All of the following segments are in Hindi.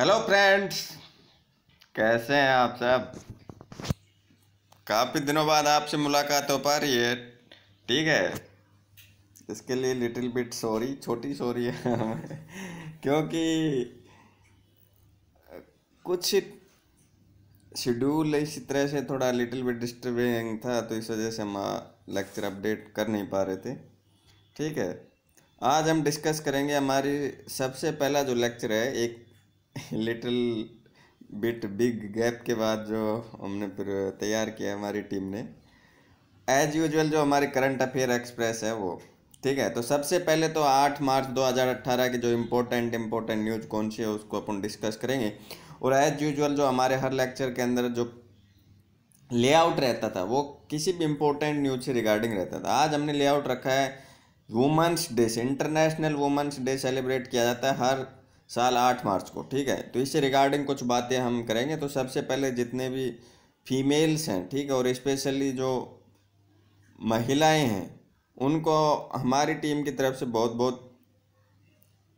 हेलो फ्रेंड्स कैसे हैं आप सब काफ़ी दिनों बाद आपसे मुलाकात हो पा रही है ठीक है इसके लिए लिटिल बिट सॉरी छोटी सॉरी है क्योंकि कुछ शेड्यूल इसी तरह से थोड़ा लिटिल बिट डिस्टर्बिंग था तो इस वजह से हम लेक्चर अपडेट कर नहीं पा रहे थे ठीक है आज हम डिस्कस करेंगे हमारी सबसे पहला जो लेक्चर है एक लिटिल बिट बिग गैप के बाद जो हमने फिर तैयार किया हमारी टीम ने एज यूजुअल जो हमारे करंट अफेयर एक्सप्रेस है वो ठीक है तो सबसे पहले तो आठ मार्च दो हज़ार अट्ठारह की जो इम्पोर्टेंट इम्पोर्टेंट न्यूज़ कौन सी है उसको अपन डिस्कस करेंगे और एज यूजुअल जो हमारे हर लेक्चर के अंदर जो लेआउट रहता था वो किसी भी इम्पोर्टेंट न्यूज से रिगार्डिंग रहता था आज हमने लेआउट रखा है वुमेंस डे से इंटरनेशनल वुमेंस डे सेलिब्रेट किया जाता है हर साल आठ मार्च को ठीक है तो इससे रिगार्डिंग कुछ बातें हम करेंगे तो सबसे पहले जितने भी फीमेल्स हैं ठीक है और इस्पेशली जो महिलाएं हैं उनको हमारी टीम की तरफ से बहुत बहुत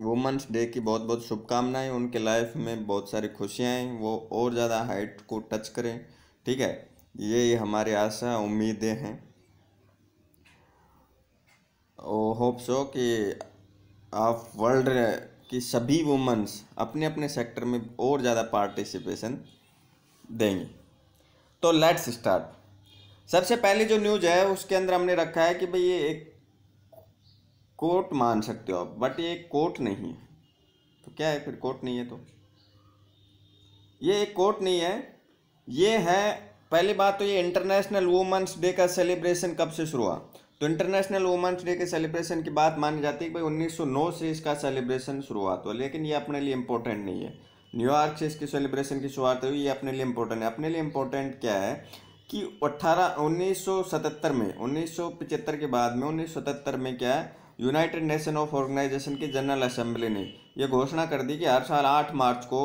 वुमेंस डे की बहुत बहुत शुभकामनाएं उनके लाइफ में बहुत सारी खुशियाँ हैं वो और ज़्यादा हाइट को टच करें ठीक है ये हमारी आशा उम्मीदें हैं होप सो कि आप वर्ल्ड कि सभी वुमेंस अपने अपने सेक्टर में और ज़्यादा पार्टिसिपेशन देंगी तो लेट्स स्टार्ट सबसे पहले जो न्यूज है उसके अंदर हमने रखा है कि भाई ये एक कोर्ट मान सकते हो आप बट ये एक कोर्ट नहीं है तो क्या है फिर कोर्ट नहीं है तो ये एक कोर्ट नहीं है ये है पहली बात तो ये इंटरनेशनल वुमेंस डे का सेलिब्रेशन कब से शुरू हुआ तो इंटरनेशनल वुमेंस डे के सेलिब्रेशन की बात मानी जाती है कि भाई 1909 से इसका सेलिब्रेशन शुरुआत हुआ लेकिन ये अपने लिए इम्पोर्टेंट नहीं है न्यूयॉर्क से इसकी सेलिब्रेशन की शुरुआत हुई ये अपने लिए इम्पोर्टेंट है अपने लिए इम्पोर्टेंट क्या है कि अट्ठारह उन्नीस में उन्नीस के बाद में उन्नीस में क्या है यूनाइटेड नेशन ऑफ ऑर्गेनाइजेशन की जनरल असेंबली ने यह घोषणा कर दी कि हर साल आठ मार्च को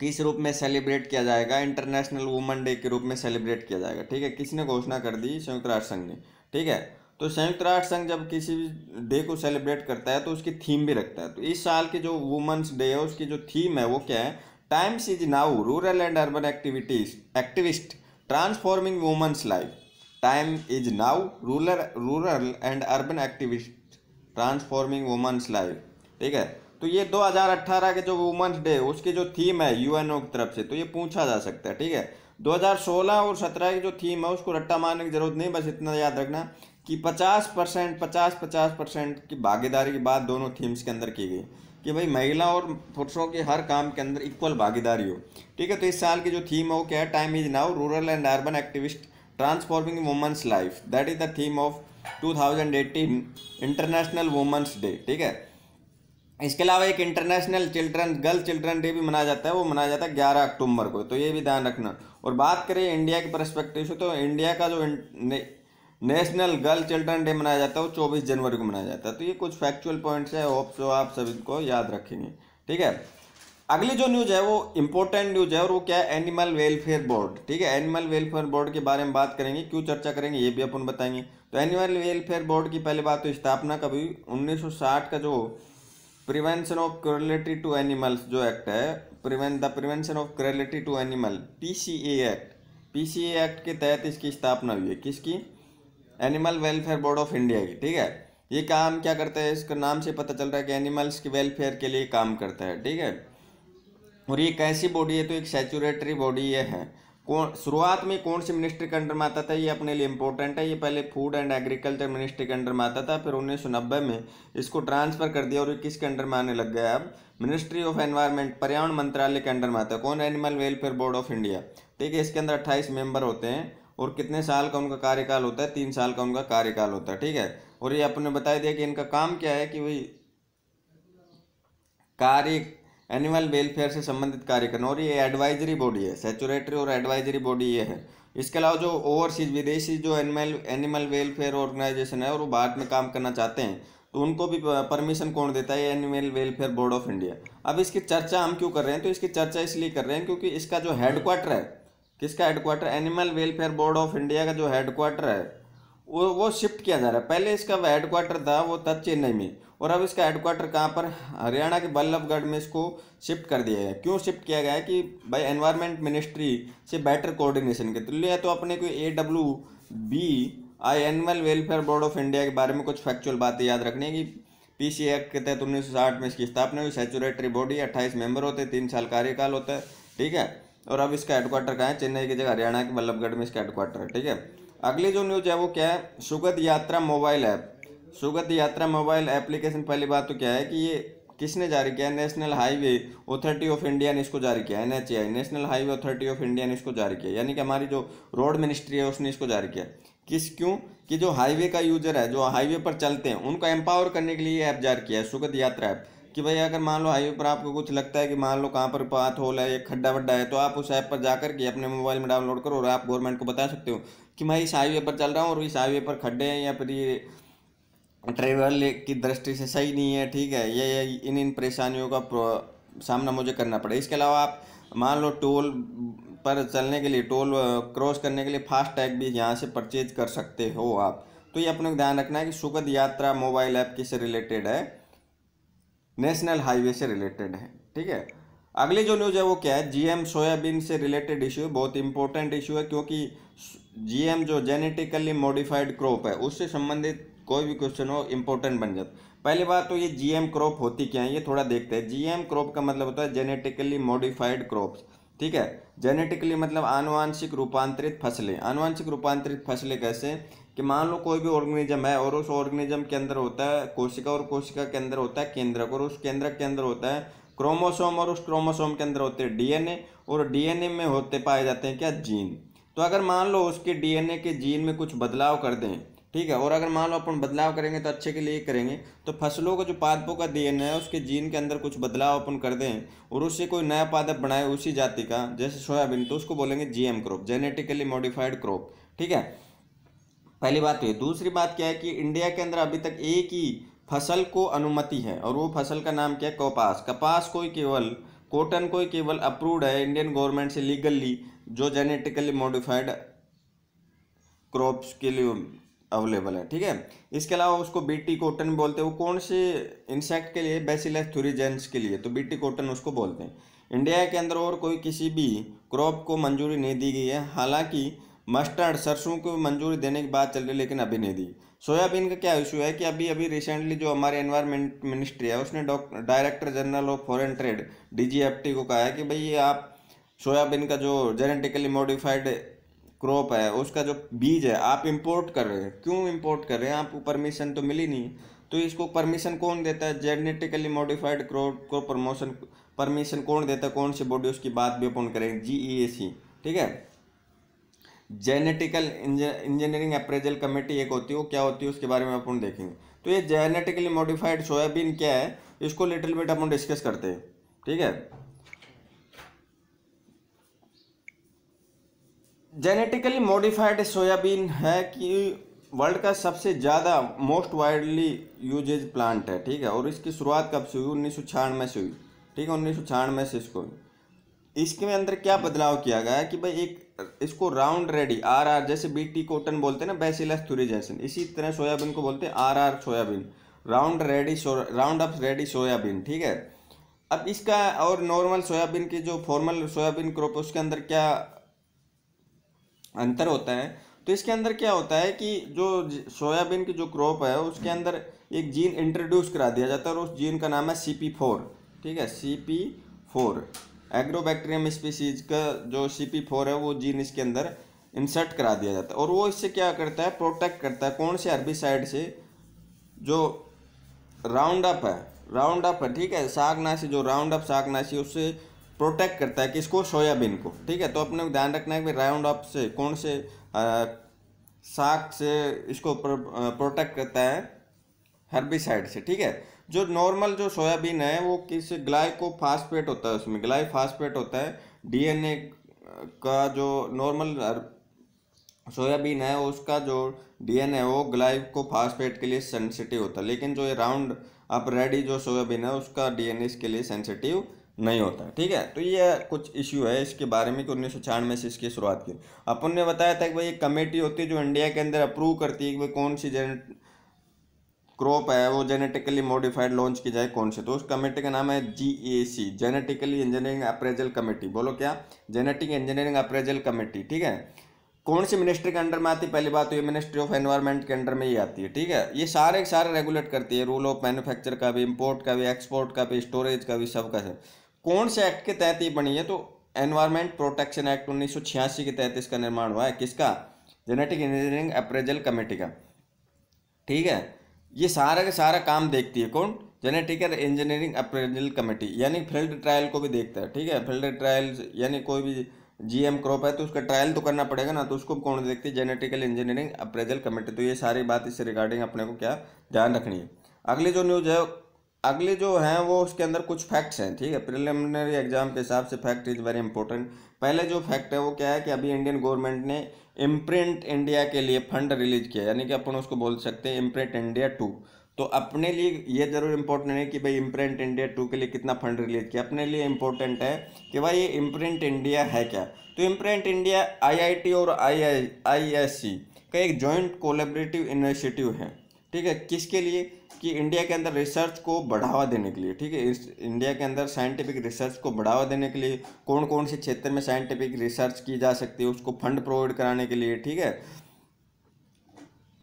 किस रूप में सेलिब्रेट किया जाएगा इंटरनेशनल वुमेन डे के रूप में सेलिब्रेट किया जाएगा ठीक है किसने घोषणा कर दी संयुक्त राष्ट्र संघ ने ठीक है तो संयुक्त राष्ट्र संघ जब किसी भी डे को सेलिब्रेट करता है तो उसकी थीम भी रखता है तो इस साल के जो वुमेंस डे है उसकी जो थीम है वो क्या है Times is now rural and urban activities activist transforming women's life time is now rural rural and urban activist transforming women's life ठीक है तो ये 2018 के जो वुमेंस डे उसकी जो थीम है यूएनओ की तरफ से तो ये पूछा जा सकता है ठीक है 2016 और 17 की जो थीम है उसको रट्टा मारने की जरूरत नहीं बस इतना याद रखना कि 50 परसेंट पचास पचास परसेंट की भागीदारी की बात दोनों थीम्स के अंदर की गई कि भाई महिला और पुरुषों के हर काम के अंदर इक्वल भागीदारी हो ठीक है तो इस साल की जो थीम है वो क्या है time is now rural and urban activist transforming women's life that is the theme of 2018 international women's day ठीक है इसके अलावा एक international children girl children day भी मनाया जाता है वो मनाया जाता है ग्यारह अक्टूबर को तो ये भी ध्यान रखना और बात करें इंडिया के परस्पेक्टिव से तो इंडिया का जो नेशनल गर्ल चिल्ड्रन डे मनाया जाता है वो चौबीस जनवरी को मनाया जाता है तो ये कुछ फैक्चुअल पॉइंट्स है होप सो आप सभी को याद रखेंगे ठीक है अगली जो न्यूज है वो इंपॉर्टेंट न्यूज है और वो क्या है एनिमल वेलफेयर बोर्ड ठीक है एनिमल वेलफेयर बोर्ड के बारे में बात करेंगे क्यों चर्चा करेंगे ये भी अपन बताएंगे तो एनिमल वेलफेयर बोर्ड की पहली बात तो स्थापना कभी 1960 का जो prevention of cruelty to animals जो एक्ट है prevent the prevention of cruelty to animal PCA act PCA act के तहत इसकी स्थापना हुई है किसकी animal welfare board of India की ठीक है ये काम क्या करता है इसका नाम से पता चल रहा है कि एनिमल्स के वेलफेयर के लिए काम करता है ठीक है और ये कैसी बॉडी है तो एक सेचुरेटरी बॉडी ये है कौन शुरुआत में कौन सी मिनिस्ट्री के अंडर में आता था ये अपने लिए इंपॉर्टेंट है ये पहले फूड एंड एग्रीकल्चर मिनिस्ट्री के अंडर में आता था फिर उन्नीस में इसको ट्रांसफर कर दिया और ये किसके अंडर में आने लग गया अब मिनिस्ट्री ऑफ एनवायरनमेंट पर्यावरण मंत्रालय के अंडर में आता है कौन animal welfare board of India ठीक है इसके अंदर अट्ठाईस मेंबर होते हैं और कितने साल का उनका कार्यकाल होता है तीन साल का उनका कार्यकाल होता है ठीक है और ये आपने बता दिया कि इनका काम क्या है कि वही कार्य एनिमल वेलफेयर से संबंधित कार्य करना और ये एडवाइजरी बॉडी है सेचुरेटरी और एडवाइजरी बॉडी ये है इसके अलावा जो ओवरसीज विदेशी जो एनिमल एनिमल वेलफेयर ऑर्गेनाइजेशन है और वो भारत में काम करना चाहते हैं तो उनको भी परमिशन कौन देता है animal welfare board of India अब इसकी चर्चा हम क्यों कर रहे हैं तो इसकी चर्चा इसलिए कर रहे हैं क्योंकि इसका जो हेडक्वार्टर है किसका headquarter animal welfare board of India का जो हेडक्वार्टर है वो वो शिफ्ट किया जा रहा है पहले इसका हेडक्वार्टर था वो था चेन्नई में और अब इसका हेडक्वार्टर कहाँ पर हरियाणा के बल्लभगढ़ में इसको शिफ्ट कर दिया है क्यों शिफ्ट किया गया है कि भाई एनवायरनमेंट मिनिस्ट्री से बेटर कोऑर्डिनेशन के तुल्य तो अपने को A W B I animal welfare board of India के बारे में कुछ फैक्चुअल बातें याद रखनी है कि पी सी एक्ट के तहत उन्नीस सौ साठ में इसकी स्थापना हुई सेचुरेटरी बॉडी अट्ठाईस मेंबर होते हैं तीन साल कार्यकाल होता है ठीक है और अब इसका हेडक्वार्टर कहाँ है चेन्नई की जगह हरियाणा के बल्लभगढ़ में इसका हेडक्वार्टर है ठीक है अगली जो न्यूज है वो क्या है सुगत यात्रा मोबाइल ऐप सुगत यात्रा मोबाइल एप्लीकेशन पहली बात तो क्या है कि ये किसने जारी किया है national highway authority of India ने इसको जारी किया है आई national highway authority of India ने इसको जारी किया यानी कि हमारी जो रोड मिनिस्ट्री है उसने इसको जारी किया किस क्यों कि जो हाईवे का यूजर है जो हाईवे पर चलते हैं उनको एम्पावर करने के लिए ऐप जारी किया है सुगत यात्रा ऐप कि भाई अगर मान लो हाईवे पर आपको कुछ लगता है कि मान लो कहाँ पर पाथ होल है या खड्डा वड्डा है तो आप उस ऐप पर जाकर के अपने मोबाइल में डाउनलोड करो और आप गवर्नमेंट को बता सकते हो कि मैं इस हाईवे पर चल रहा हूँ और इस हाईवे पर खड्डे हैं या फिर ये ट्रेवल की दृष्टि से सही नहीं है ठीक है ये इन इन परेशानियों का सामना मुझे करना पड़े इसके अलावा आप मान लो टोल पर चलने के लिए टोल क्रॉस करने के लिए फास्ट टैग भी यहाँ से परचेज कर सकते हो आप तो ये अपने ध्यान रखना है कि सुगद यात्रा मोबाइल ऐप किससे रिलेटेड है नेशनल हाईवे से रिलेटेड है ठीक है अगली जो न्यूज़ है वो क्या है जीएम सोयाबीन से रिलेटेड इशू बहुत इंपॉर्टेंट इशू है क्योंकि जीएम जो जेनेटिकली मॉडिफाइड क्रॉप है उससे संबंधित कोई भी क्वेश्चन हो इंपॉर्टेंट बन जाता पहली बात तो ये जीएम क्रॉप होती क्या है ये थोड़ा देखते हैं जीएम क्रॉप का मतलब होता है जेनेटिकली मॉडिफाइड क्रॉप्स ठीक है जेनेटिकली मतलब आनुवंशिक रूपांतरित फसलें आनुवंशिक रूपांतरित फसलें कैसे कि मान लो कोई भी ऑर्गेनिज्म है और उस ऑर्गेनिज्म के अंदर होता है कोशिका और कोशिका के अंदर होता है केंद्रक और उस केंद्रक के अंदर होता है क्रोमोसोम और उस क्रोमोसोम के अंदर होते हैं डीएनए और डीएनए में होते पाए जाते हैं क्या जीन तो अगर मान लो उसके डीएनए के जीन में कुछ बदलाव कर दें ठीक है और अगर मान लो अपन बदलाव करेंगे तो अच्छे के लिए करेंगे तो फसलों का जो पादपों का डीएनए है उसके जीन के अंदर कुछ बदलाव अपन कर दें और उससे कोई नया पादप बनाए उसी जाति का जैसे सोयाबीन तो उसको बोलेंगे GM crop genetically modified crop ठीक है पहली बात तो ये दूसरी बात क्या है कि इंडिया के अंदर अभी तक एक ही फसल को अनुमति है और वो फसल का नाम क्या है कपास कपास कोई केवल कॉटन कोई केवल अप्रूव्ड है इंडियन गवर्नमेंट से लीगली जो जेनेटिकली मॉडिफाइड क्रॉप्स के लिए अवेलेबल है ठीक है इसके अलावा उसको बीटी कॉटन बोलते हैं वो कौन से इंसेक्ट के लिए बेसिलस थ्रीजेंस के लिए तो बीटी कॉटन उसको बोलते हैं इंडिया के अंदर और कोई किसी भी क्रॉप को मंजूरी नहीं दी गई है हालांकि मस्टर्ड सरसों को मंजूरी देने की बात चल रही है लेकिन अभी नहीं दी सोयाबीन का क्या इशू है कि अभी अभी रिसेंटली जो हमारे एनवायरमेंट मिनिस्ट्री है उसने director general of foreign trade D को कहा है कि भाई ये आप सोयाबीन का जो जेनेटिकली मॉडिफाइड क्रॉप है उसका जो बीज है आप इम्पोर्ट कर रहे हैं क्यों इम्पोर्ट कर रहे हैं आपको परमिशन तो मिली नहीं तो इसको परमिशन कौन देता है जेनेटिकली मॉडिफाइड क्रॉप को प्रमोशन परमिशन कौन देता है कौन सी बॉडी उसकी बात भी अपन करेंगे जी ई ए सी ठीक है जेनेटिकल इंजीनियरिंग अप्रेजल कमेटी एक होती है वो क्या होती है उसके बारे में अपन देखेंगे तो ये जेनेटिकली मॉडिफाइड सोयाबीन क्या है इसको लिटिल बिट अपन डिस्कस करते हैं ठीक है जेनेटिकली मॉडिफाइड सोयाबीन है कि वर्ल्ड का सबसे ज़्यादा मोस्ट वाइडली यूजेज प्लांट है ठीक है और इसकी शुरुआत कब से हुई उन्नीस से हुई ठीक है उन्नीस से इसको इसके अंदर क्या बदलाव किया गया है कि भाई एक इसको राउंड रेडी आर आर जैसे बी टी कोटन बोलते हैं ना बेसिलस थुरिजेशन इसी तरह सोयाबीन को बोलते हैं R R soybean round ready Roundup ready soybean ठीक है अब इसका और नॉर्मल सोयाबीन की जो फॉर्मल सोयाबीन क्रॉप उसके अंदर क्या अंतर होता है तो इसके अंदर क्या होता है कि जो सोयाबीन की जो क्रॉप है उसके अंदर एक जीन इंट्रोड्यूस करा दिया जाता है और उस जीन का नाम है सी पी फोर ठीक है C P four agrobacterium species का जो सी पी फोर है वो जीन इसके अंदर इंसर्ट करा दिया जाता है और वो इससे क्या करता है प्रोटेक्ट करता है कौन से साइड से जो राउंड अप है राउंड अप है ठीक है सागनाशी जो राउंड अप सागनाशी उससे प्रोटेक्ट करता है किसको सोयाबीन को ठीक है तो अपने ध्यान रखना है कि राउंड अप से कौन से साग से इसको प्रोटेक्ट करता है हर्बिसाइड से ठीक है जो नॉर्मल जो सोयाबीन है वो किस ग्लाइकोफास्फेट होता है उसमें ग्लाइफास्फेट होता है डीएनए का जो नॉर्मल सोयाबीन है उसका जो डीएनए है वो ग्लाइकोफास्फेट के लिए सेंसिटिव होता है लेकिन जो ये राउंड अप रेडी जो सोयाबीन है उसका डीएनए इसके लिए सेंसिटिव नहीं होता ठीक है तो ये कुछ इश्यू है इसके बारे में कि उन्नीस से इसकी शुरुआत की अपन ने बताया था कि भाई एक कमेटी होती है जो इंडिया के अंदर अप्रूव करती है कि भाई कौन सी जेनेट क्रॉप है वो जेनेटिकली मॉडिफाइड लॉन्च की जाए कौन से तो उस कमेटी का नाम है G A C genetically engineering appraisal committee बोलो क्या जेनेटिक इंजीनियरिंग अप्रेजल कमेटी ठीक है कौन सी मिनिस्ट्री के अंडर में आती है पहली बात तो ये मिनिस्ट्री ऑफ एनवायरमेंट के अंडर में ही आती है ठीक है ये सारे के सारे रेगुलेट करती है रूल ऑफ मैन्युफैक्चर का भी इम्पोर्ट का भी एक्सपोर्ट का भी स्टोरेज का भी सबका सब कौन से एक्ट के तहत ये बनी है तो एनवायरमेंट प्रोटेक्शन एक्ट उन्नीस के तहत इसका निर्माण हुआ है किसका जेनेटिक इंजीनियरिंग अप्रेजल कमेटी का ठीक है ये सारा का सारा काम देखती है कौन जेनेटिकल इंजीनियरिंग अप्रेजल कमेटी यानी फील्ड ट्रायल को भी देखता है ठीक है फील्ड ट्रायल यानी कोई भी जीएम क्रॉप है तो उसका ट्रायल तो करना पड़ेगा ना तो उसको कौन देखती है जेनेटिकल इंजीनियरिंग अप्रेजल कमेटी तो ये सारी बात इससे रिगार्डिंग अपने को क्या ध्यान रखनी है अगली जो न्यूज़ है अगले जो हैं वो उसके अंदर कुछ फैक्ट्स हैं ठीक है प्रिलिमिनरी एग्जाम के हिसाब से फैक्ट इज़ वेरी इंपॉर्टेंट पहले जो फैक्ट है वो क्या है कि अभी इंडियन गवर्नमेंट ने इम्प्रिंट इंडिया के लिए फंड रिलीज किया यानी कि अपन उसको बोल सकते हैं इम्प्रिंट इंडिया टू तो अपने लिए ये ज़रूर इंपॉर्टेंट है कि भाई इम्प्रिंट इंडिया टू के लिए कितना फंड रिलीज किया अपने लिए इम्पोर्टेंट है कि भाई ये इम्प्रिंट इंडिया है क्या तो इम्प्रिंट इंडिया आई और आई आई आई एस सी का एक जॉइंट कोलेबरेटिव इनिशिएटिव है ठीक है किसके लिए कि इंडिया के अंदर रिसर्च को बढ़ावा देने के लिए ठीक है इंडिया के अंदर साइंटिफिक रिसर्च को बढ़ावा देने के लिए कौन कौन से क्षेत्र में साइंटिफिक रिसर्च की जा सकती है उसको फंड प्रोवाइड कराने के लिए ठीक है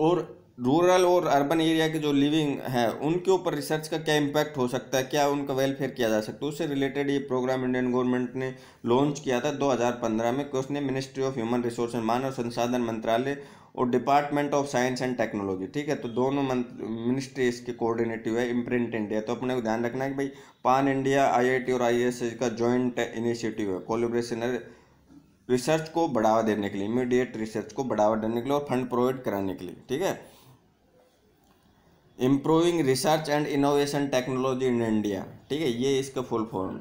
और रूरल और अर्बन एरिया के जो लिविंग है उनके ऊपर रिसर्च का क्या इम्पैक्ट हो सकता है क्या उनका वेलफेयर किया जा सकता है उससे रिलेटेड ये प्रोग्राम इंडियन गवर्नमेंट ने लॉन्च किया था 2015 में उसने ministry of human resource and मानव संसाधन मंत्रालय और department of science and technology ठीक है तो दोनों मिनिस्ट्री इसके कोऑर्डिनेटिव है इम्प्रिंट इंडिया तो अपने को ध्यान रखना है कि भाई पान इंडिया आईआईटी और एस का जॉइंट इनिशिएटिव है है रिसर्च को बढ़ावा देने के लिए इमीडिएट रिसर्च को बढ़ावा देने के लिए और फंड प्रोवाइड कराने के लिए ठीक है improving research and innovation technology in India ठीक है ये इसका फुल फॉर्म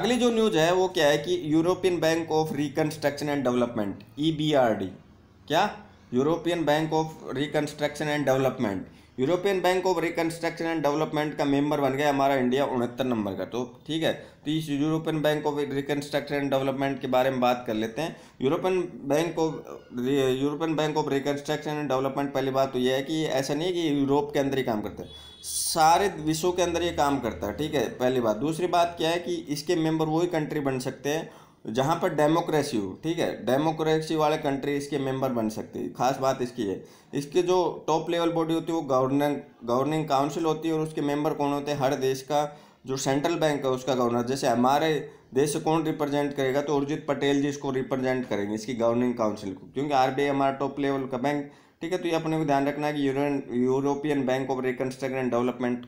अगली जो न्यूज है वो क्या है कि European bank of reconstruction and development E क्या European bank of reconstruction and development European bank of reconstruction and development का मेंबर बन गया हमारा इंडिया उनहत्तर नंबर का तो ठीक है तो इस European bank of reconstruction and development के बारे में बात कर लेते हैं European bank of European bank of reconstruction and development पहली बात तो यह है कि ऐसा नहीं है कि यूरोप के अंदर ही काम करता है सारे विश्व के अंदर ये काम करता है ठीक है पहली बात दूसरी बात क्या है कि इसके मेंबर वही कंट्री बन सकते हैं जहाँ पर डेमोक्रेसी हो ठीक है डेमोक्रेसी वाले कंट्री इसके मेंबर बन सकते हैं खास बात इसकी है इसके जो टॉप लेवल बॉडी होती है वो गवर्नर गवर्निंग काउंसिल होती है और उसके मेंबर कौन होते हैं हर देश का जो सेंट्रल बैंक है उसका गवर्नर जैसे हमारे देश से कौन रिप्रेजेंट करेगा तो उर्जित पटेल जी इसको रिप्रेजेंट करेंगे इसकी गवर्निंग काउंसिल को क्योंकि आर हमारा टॉप लेवल का बैंक ठीक है तो ये अपने को ध्यान रखना है कि यूरोन European bank of reconstruction and development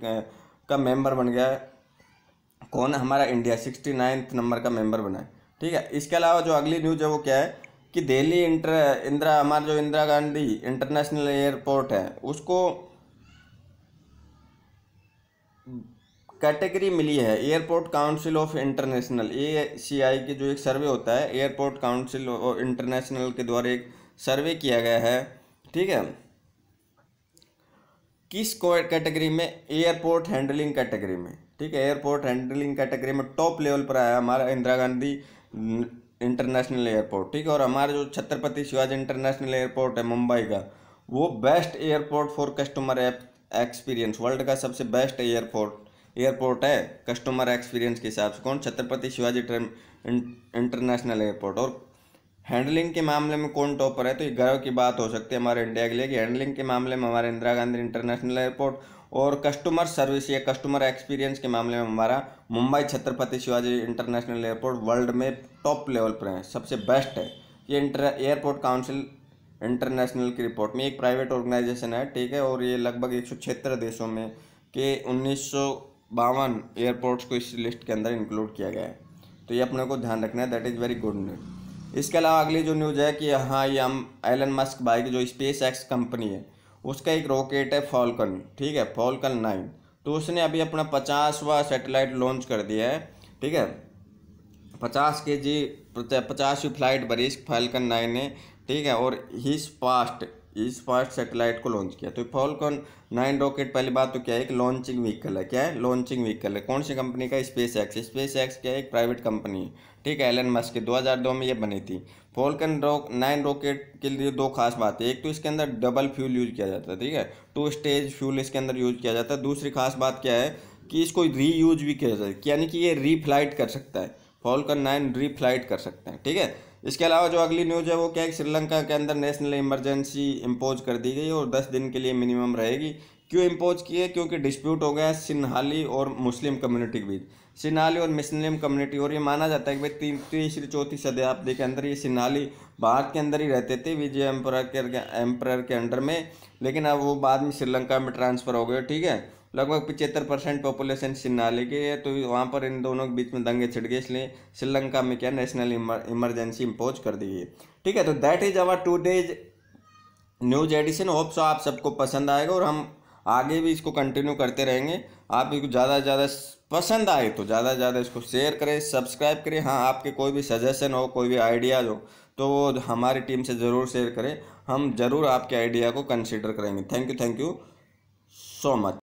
का मेंबर बन गया है कौन हमारा इंडिया सिक्सटी नाइन्थ नंबर का मेंबर बना है ठीक है इसके अलावा जो अगली न्यूज है वो क्या है कि दिल्ली इंटर इंदिरा हमारा जो इंदिरा गांधी इंटरनेशनल एयरपोर्ट है उसको कैटेगरी मिली है airport council of international A C I की जो एक सर्वे होता है एयरपोर्ट काउंसिल ऑफ इंटरनेशनल के द्वारा एक सर्वे किया गया है ठीक है किस कैटेगरी में एयरपोर्ट हैंडलिंग कैटेगरी में ठीक है एयरपोर्ट हैंडलिंग कैटेगरी में टॉप लेवल पर आया हमारा इंदिरा गांधी इंटरनेशनल एयरपोर्ट ठीक है और हमारे जो छत्रपति शिवाजी इंटरनेशनल एयरपोर्ट है मुंबई का वो best airport for customer experience world का सबसे बेस्ट एयरपोर्ट एयरपोर्ट है कस्टमर एक्सपीरियंस के हिसाब से कौन छत्रपति शिवाजी ट्रेन इंटरनेशनल एयरपोर्ट और हैंडलिंग के मामले में कौन टॉपर है तो ये गर्व की बात हो सकती है हमारे इंडिया के लिए कि हैंडलिंग के मामले में हमारे इंदिरा गांधी इंटरनेशनल एयरपोर्ट और कस्टमर सर्विस या कस्टमर एक्सपीरियंस के मामले में हमारा Mumbai Chhatrapati Shivaji international airport world में टॉप लेवल पर है सबसे बेस्ट है ये इंटर एयरपोर्ट काउंसिल इंटरनेशनल की रिपोर्ट में एक प्राइवेट ऑर्गेनाइजेशन है ठीक है और ये लगभग एक देशों में के उन्नीस एयरपोर्ट्स को इस लिस्ट के अंदर इंक्लूड किया गया है तो ये अपने को ध्यान रखना है that is very good news इसके अलावा अगली जो न्यूज़ है कि हाँ ये हम एलन मस्क बाइक की जो स्पेस एक्स कंपनी है उसका एक रॉकेट है फॉल्कन ठीक है फॉल्कन नाइन तो उसने अभी अपना पचासवा सैटेलाइट लॉन्च कर दिया है ठीक है पचास के जी पचास फ्लाइट बरीस फॉल्कन नाइन ने ठीक है और हिज फास्ट इस फास्ट सेटेलाइट को लॉन्च किया तो फॉलकन नाइन रॉकेट पहली बात तो क्या है एक लॉन्चिंग व्हीकल है क्या है लॉन्चिंग व्हीकल है कौन सी कंपनी का स्पेस एक्स स्पेस एक्स क्या है एक प्राइवेट कंपनी है ठीक है एलन मस्क की 2002 में ये बनी थी फॉल्कन रॉक नाइन रॉकेट के लिए दो खास बात है एक तो इसके अंदर डबल फ्यूल यूज किया जाता है ठीक है टू स्टेज फ्यूल इसके अंदर यूज किया जाता है दूसरी खास बात क्या है कि इसको री यूज भी किया जाता है यानी कि ये रीफ्लाइट कर सकता है फॉल्कन नाइन रीफ्लाइट कर सकते हैं ठीक है इसके अलावा जो अगली न्यूज है वो क्या है श्रीलंका के अंदर नेशनल इमरजेंसी इम्पोज कर दी गई और दस दिन के लिए मिनिमम रहेगी क्यों इम्पोज किए क्योंकि डिस्प्यूट हो गया सिन्हाली और मुस्लिम कम्युनिटी के बीच सिन्हाली और मुस्लिम कम्युनिटी और ये माना जाता है कि भाई तीन तीसरी चौथी शताब्दी के अंदर ये सिन्हाली भारत के अंदर ही रहते थे विजय एम्पर के एम्पर के अंडर में लेकिन अब वो बाद में श्रीलंका में ट्रांसफ़र हो गए ठीक है लगभग पिचहत्तर परसेंट पॉपुलेशन सिन्हाली की है तो वहाँ पर इन दोनों के बीच में दंगे छिड़ गए इसलिए श्रीलंका में क्या नेशनल इमरजेंसी इम्पोज कर दी गई ठीक है तो that is our today's news edition hopes आप सबको पसंद आएगा और हम आगे भी इसको कंटिन्यू करते रहेंगे आप इसको ज़्यादा से ज़्यादा पसंद आए तो ज़्यादा से ज़्यादा इसको शेयर करें सब्सक्राइब करें हाँ आपके कोई भी सजेशन हो कोई भी आइडियाज़ हो तो वो हमारी टीम से ज़रूर शेयर करें हम ज़रूर आपके आइडिया को कंसिडर करेंगे thank you thank you so much